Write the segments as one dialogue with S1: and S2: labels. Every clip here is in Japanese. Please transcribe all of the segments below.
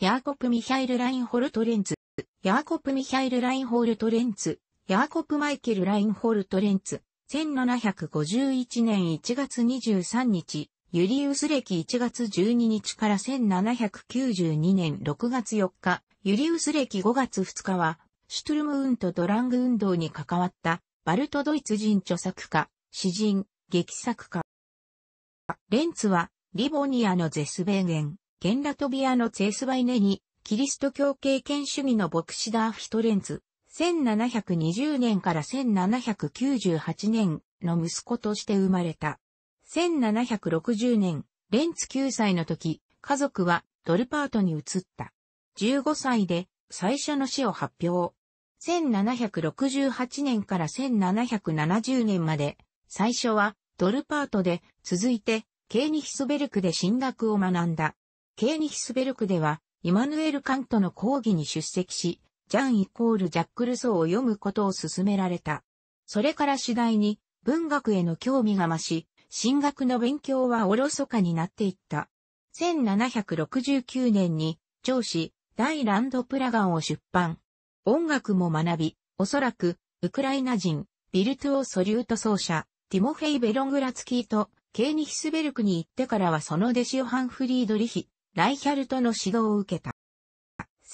S1: ヤーコプ・ミヒャイル・ラインホルト・レンツ、ヤーコプ・ミヒャイル・ラインホルト・レンツ、ヤーコプ・マイケル・ラインホルト・レンツ、1751年1月23日、ユリウス歴1月12日から1792年6月4日、ユリウス歴5月2日は、シュトゥルムウント・ドラング運動に関わった、バルトドイツ人著作家、詩人、劇作家。レンツは、リボニアのゼスベーゲン、ゲンラトビアのツェスバイネに、キリスト教経験主義の牧師ダーフィトレンツ、1720年から1798年の息子として生まれた。1760年、レンツ9歳の時、家族はドルパートに移った。15歳で最初の死を発表。1768年から1770年まで、最初はドルパートで、続いて、ケーニヒスベルクで進学を学んだ。ケーニヒスベルクでは、イマヌエル・カントの講義に出席し、ジャンイコールジャック・ルソーを読むことを勧められた。それから次第に文学への興味が増し、進学の勉強はおろそかになっていった。1769年に、上司、大ランドプラガンを出版。音楽も学び、おそらく、ウクライナ人、ビルトゥオ・ソリュート奏者、ティモフェイ・ベロングラツキーと、ケーニヒスベルクに行ってからはその弟子ヨハン・フリードリヒ、ライヒャルトの指導を受けた。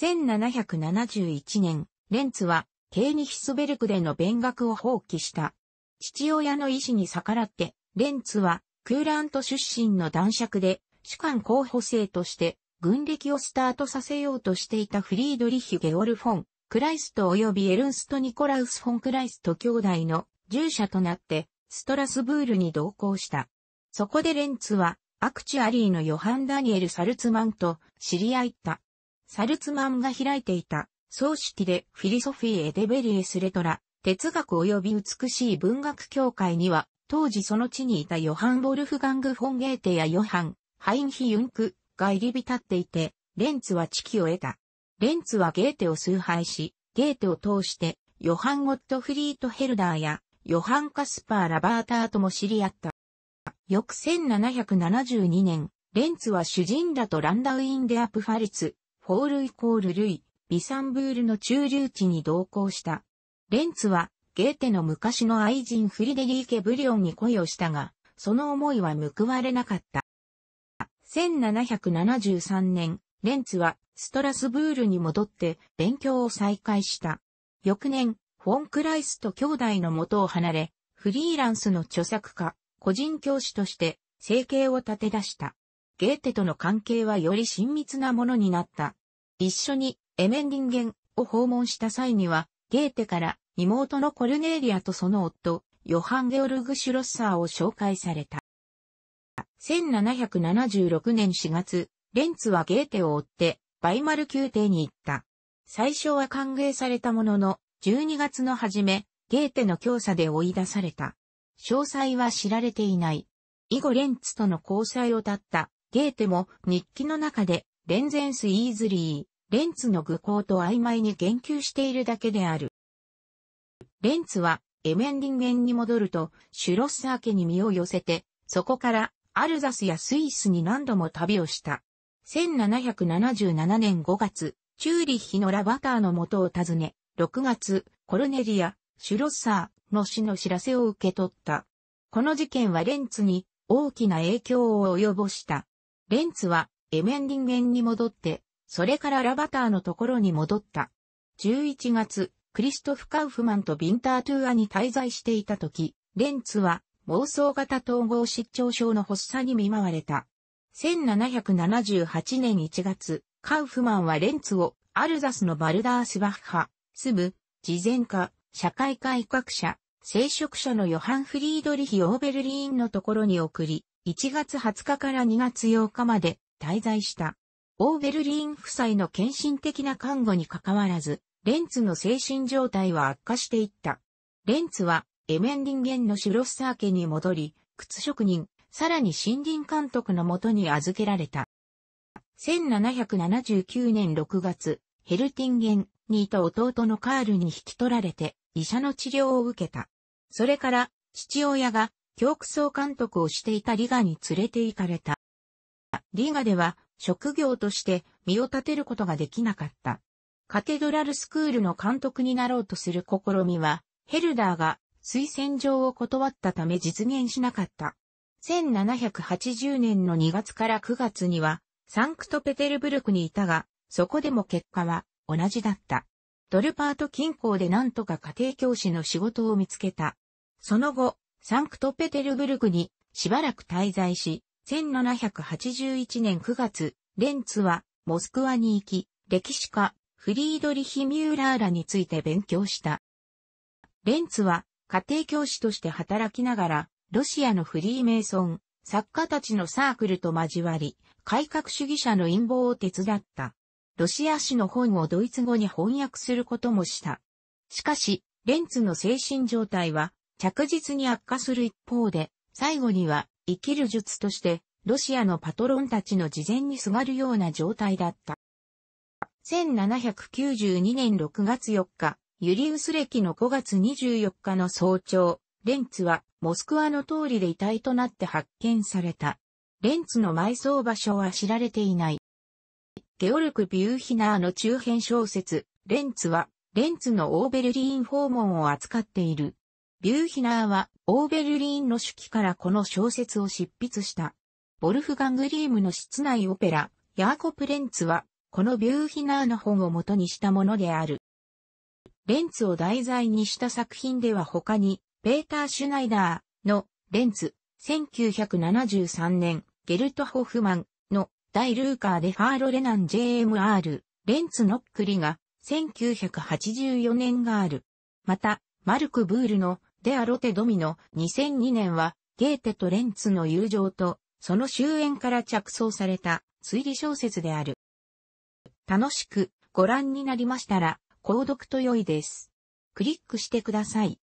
S1: 1771年、レンツは、ケーニヒスベルクでの勉学を放棄した。父親の意思に逆らって、レンツは、クーラント出身の男爵で、主官候補生として、軍歴をスタートさせようとしていたフリードリヒ・ゲオル・フォン、クライスト及びエルンスト・ニコラウス・フォン・クライスト兄弟の従者となって、ストラスブールに同行した。そこでレンツは、アクチュアリーのヨハン・ダニエル・サルツマンと知り合った。サルツマンが開いていた、葬式でフィリソフィー・エデベリエス・レトラ、哲学及び美しい文学協会には、当時その地にいたヨハン・ボルフガング・フォンゲーテやヨハン、ハインヒ・ユンクが入り浸っていて、レンツは地己を得た。レンツはゲーテを崇拝し、ゲーテを通して、ヨハン・ゴットフリート・ヘルダーや、ヨハン・カスパー・ラバーターとも知り合った。翌1772年、レンツは主人らとランダウインデアプファリツ、フォールイコールルイ、ビサンブールの駐留地に同行した。レンツは、ゲーテの昔の愛人フリデリーケ・ブリオンに恋をしたが、その思いは報われなかった。1773年、レンツはストラスブールに戻って勉強を再開した。翌年、フォン・クライスと兄弟の元を離れ、フリーランスの著作家、個人教師として生計を立て出した。ゲーテとの関係はより親密なものになった。一緒にエメンリンゲンを訪問した際には、ゲーテから妹のコルネーリアとその夫、ヨハン・ゲオルグ・シュロッサーを紹介された。1776年4月、レンツはゲーテを追って、バイマル宮廷に行った。最初は歓迎されたものの、12月の初め、ゲーテの教さで追い出された。詳細は知られていない。以後レンツとの交際を絶ったゲーテも日記の中でレンゼンス・イーズリー、レンツの愚行と曖昧に言及しているだけである。レンツはエメンリンゲンに戻るとシュロッサー家に身を寄せて、そこからアルザスやスイスに何度も旅をした。1777年5月、チューリッヒのラバターの元を訪ね、6月、コルネリア、シュロッサー、の死の知らせを受け取った。この事件はレンツに大きな影響を及ぼした。レンツはエメンリンゲンに戻って、それからラバターのところに戻った。11月、クリストフ・カウフマンとビンタートゥーアに滞在していた時、レンツは妄想型統合失調症の発作に見舞われた。1778年1月、カウフマンはレンツをアルザスのバルダースバッハ、スブ、事前家、社会改革者、聖職者のヨハン・フリードリヒ・オーベルリーンのところに送り、1月20日から2月8日まで滞在した。オーベルリーン夫妻の献身的な看護に関わらず、レンツの精神状態は悪化していった。レンツは、エメンリンゲンのシュロッサー家に戻り、靴職人、さらに森林監督のもとに預けられた。1779年6月、ヘルティンゲンにいた弟のカールに引き取られて、医者の治療を受けた。それから、父親が、教区総監督をしていたリガに連れて行かれた。リガでは、職業として身を立てることができなかった。カテドラルスクールの監督になろうとする試みは、ヘルダーが推薦状を断ったため実現しなかった。1780年の2月から9月には、サンクトペテルブルクにいたが、そこでも結果は同じだった。ドルパート近郊で何とか家庭教師の仕事を見つけた。その後、サンクトペテルブルクにしばらく滞在し、1781年9月、レンツはモスクワに行き、歴史家、フリードリヒ・ミューラーらについて勉強した。レンツは家庭教師として働きながら、ロシアのフリーメイソン、作家たちのサークルと交わり、改革主義者の陰謀を手伝った。ロシア史の本をドイツ語に翻訳することもした。しかし、レンツの精神状態は着実に悪化する一方で、最後には生きる術として、ロシアのパトロンたちの事前にすがるような状態だった。1792年6月4日、ユリウス歴の5月24日の早朝、レンツはモスクワの通りで遺体となって発見された。レンツの埋葬場所は知られていない。ゲオルク・ビューヒナーの中編小説、レンツは、レンツのオーベルリーン訪問を扱っている。リューヒナーは、オーベルリーンの手記からこの小説を執筆した。ボルフガングリームの室内オペラ、ヤーコプレンツは、このビューヒナーの本を元にしたものである。レンツを題材にした作品では他に、ペーター・シュナイダーのレンツ、1973年、ゲルト・ホフマンの大ルーカーデ・ファーロ・レナン JMR、レンツ・ノックリが1984年がある。また、マルク・ブールので、アロテドミノ2002年はゲーテとレンツの友情とその終焉から着想された推理小説である。楽しくご覧になりましたら購読と良いです。クリックしてください。